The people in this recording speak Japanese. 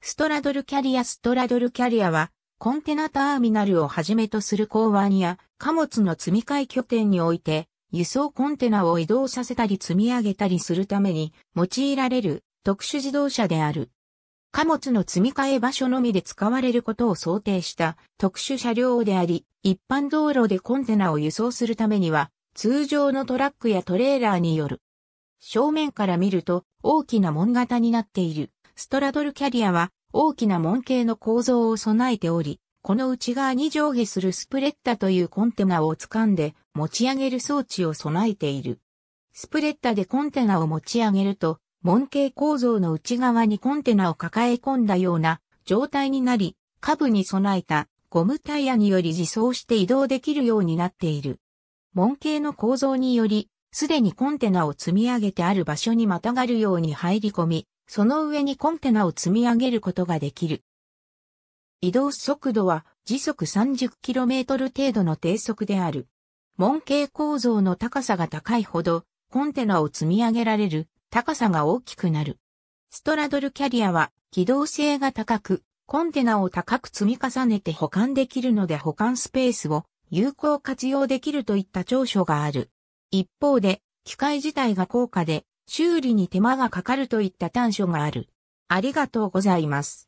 ストラドルキャリアストラドルキャリアは、コンテナターミナルをはじめとする港湾や貨物の積み替え拠点において、輸送コンテナを移動させたり積み上げたりするために用いられる特殊自動車である。貨物の積み替え場所のみで使われることを想定した特殊車両であり、一般道路でコンテナを輸送するためには、通常のトラックやトレーラーによる。正面から見ると大きな門型になっている。ストラドルキャリアは大きな門形の構造を備えており、この内側に上下するスプレッタというコンテナを掴んで持ち上げる装置を備えている。スプレッタでコンテナを持ち上げると、門形構造の内側にコンテナを抱え込んだような状態になり、下部に備えたゴムタイヤにより自走して移動できるようになっている。門形の構造により、すでにコンテナを積み上げてある場所にまたがるように入り込み、その上にコンテナを積み上げることができる。移動速度は時速 30km 程度の低速である。門系構造の高さが高いほど、コンテナを積み上げられる高さが大きくなる。ストラドルキャリアは機動性が高く、コンテナを高く積み重ねて保管できるので保管スペースを有効活用できるといった長所がある。一方で、機械自体が高価で修理に手間がかかるといった短所がある。ありがとうございます。